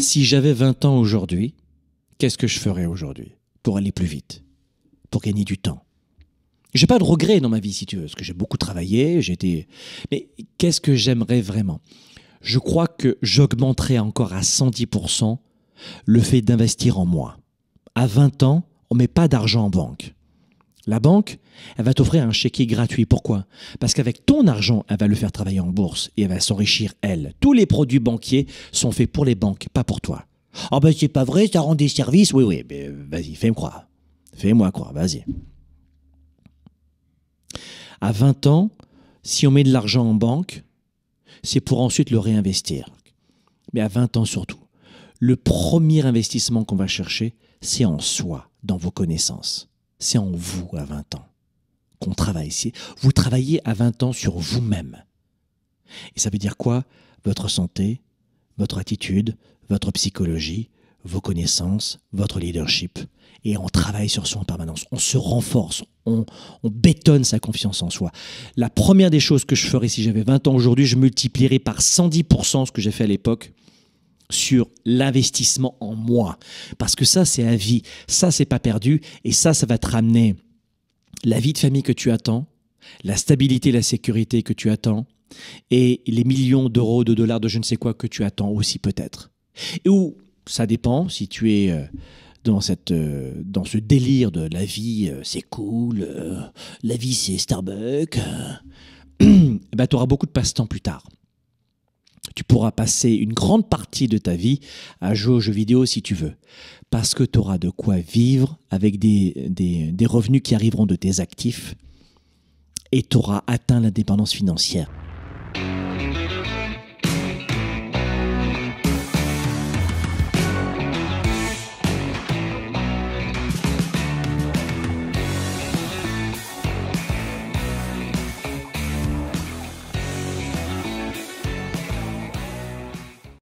Si j'avais 20 ans aujourd'hui, qu'est-ce que je ferais aujourd'hui pour aller plus vite, pour gagner du temps J'ai pas de regrets dans ma vie, situeuse, parce que j'ai beaucoup travaillé, j'ai été. Mais qu'est-ce que j'aimerais vraiment Je crois que j'augmenterais encore à 110% le fait d'investir en moi. À 20 ans, on met pas d'argent en banque. La banque, elle va t'offrir un chéquier gratuit. Pourquoi Parce qu'avec ton argent, elle va le faire travailler en bourse et elle va s'enrichir, elle. Tous les produits banquiers sont faits pour les banques, pas pour toi. Ah ben c'est pas vrai, ça rend des services. Oui, oui, mais vas-y, fais-moi croire. Fais-moi croire, vas-y. À 20 ans, si on met de l'argent en banque, c'est pour ensuite le réinvestir. Mais à 20 ans surtout, le premier investissement qu'on va chercher, c'est en soi, dans vos connaissances c'est en vous à 20 ans qu'on travaille. Vous travaillez à 20 ans sur vous-même. Et ça veut dire quoi Votre santé, votre attitude, votre psychologie, vos connaissances, votre leadership. Et on travaille sur soi en permanence. On se renforce, on, on bétonne sa confiance en soi. La première des choses que je ferais si j'avais 20 ans aujourd'hui, je multiplierais par 110% ce que j'ai fait à l'époque sur l'investissement en moi. Parce que ça, c'est à vie. Ça, c'est pas perdu. Et ça, ça va te ramener la vie de famille que tu attends, la stabilité, la sécurité que tu attends, et les millions d'euros, de dollars, de je ne sais quoi que tu attends aussi peut-être. Et où ça dépend si tu es euh, dans, cette, euh, dans ce délire de la vie, euh, c'est cool, la vie c'est Starbucks, tu eh ben, auras beaucoup de passe-temps plus tard. Tu pourras passer une grande partie de ta vie à jouer aux jeux vidéo si tu veux, parce que tu auras de quoi vivre avec des, revenus qui arriveront de tes actifs et tu auras atteint l'indépendance financière.